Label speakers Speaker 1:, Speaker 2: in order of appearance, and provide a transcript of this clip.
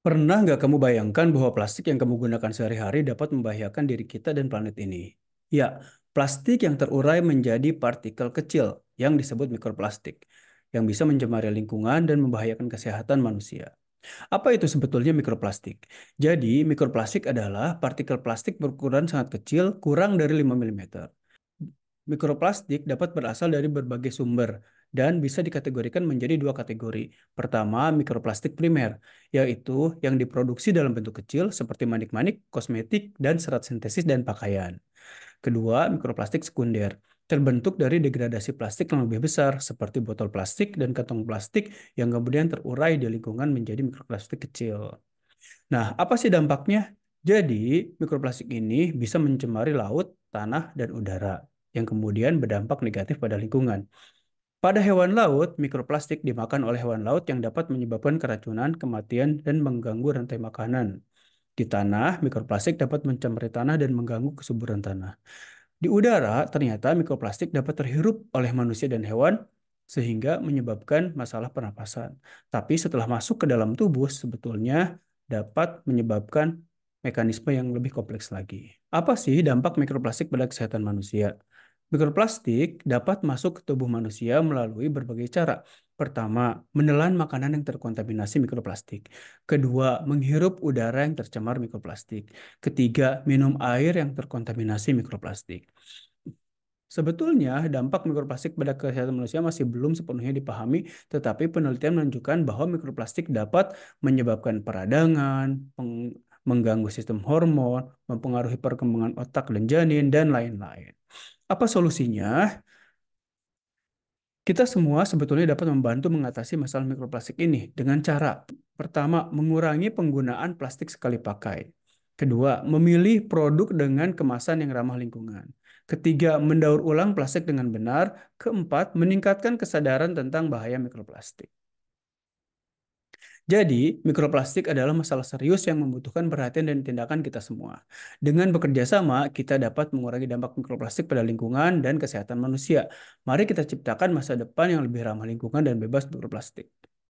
Speaker 1: Pernah nggak kamu bayangkan bahwa plastik yang kamu gunakan sehari-hari dapat membahayakan diri kita dan planet ini? Ya, plastik yang terurai menjadi partikel kecil yang disebut mikroplastik, yang bisa mencemari lingkungan dan membahayakan kesehatan manusia. Apa itu sebetulnya mikroplastik? Jadi, mikroplastik adalah partikel plastik berukuran sangat kecil, kurang dari 5 mm. Mikroplastik dapat berasal dari berbagai sumber, dan bisa dikategorikan menjadi dua kategori. Pertama, mikroplastik primer, yaitu yang diproduksi dalam bentuk kecil seperti manik-manik, kosmetik, dan serat sintesis dan pakaian. Kedua, mikroplastik sekunder, terbentuk dari degradasi plastik yang lebih besar seperti botol plastik dan kantong plastik yang kemudian terurai di lingkungan menjadi mikroplastik kecil. Nah, apa sih dampaknya? Jadi, mikroplastik ini bisa mencemari laut, tanah, dan udara, yang kemudian berdampak negatif pada lingkungan. Pada hewan laut, mikroplastik dimakan oleh hewan laut yang dapat menyebabkan keracunan, kematian, dan mengganggu rantai makanan. Di tanah, mikroplastik dapat mencemari tanah dan mengganggu kesuburan tanah. Di udara, ternyata mikroplastik dapat terhirup oleh manusia dan hewan sehingga menyebabkan masalah pernapasan. Tapi setelah masuk ke dalam tubuh, sebetulnya dapat menyebabkan mekanisme yang lebih kompleks lagi. Apa sih dampak mikroplastik pada kesehatan manusia? Mikroplastik dapat masuk ke tubuh manusia melalui berbagai cara. Pertama, menelan makanan yang terkontaminasi mikroplastik. Kedua, menghirup udara yang tercemar mikroplastik. Ketiga, minum air yang terkontaminasi mikroplastik. Sebetulnya dampak mikroplastik pada kesehatan manusia masih belum sepenuhnya dipahami, tetapi penelitian menunjukkan bahwa mikroplastik dapat menyebabkan peradangan, mengganggu sistem hormon, mempengaruhi perkembangan otak dan janin, dan lain-lain. Apa solusinya? Kita semua sebetulnya dapat membantu mengatasi masalah mikroplastik ini dengan cara pertama mengurangi penggunaan plastik sekali pakai. Kedua, memilih produk dengan kemasan yang ramah lingkungan. Ketiga, mendaur ulang plastik dengan benar. Keempat, meningkatkan kesadaran tentang bahaya mikroplastik. Jadi, mikroplastik adalah masalah serius yang membutuhkan perhatian dan tindakan kita semua. Dengan bekerja sama, kita dapat mengurangi dampak mikroplastik pada lingkungan dan kesehatan manusia. Mari kita ciptakan masa depan yang lebih ramah lingkungan dan bebas mikroplastik.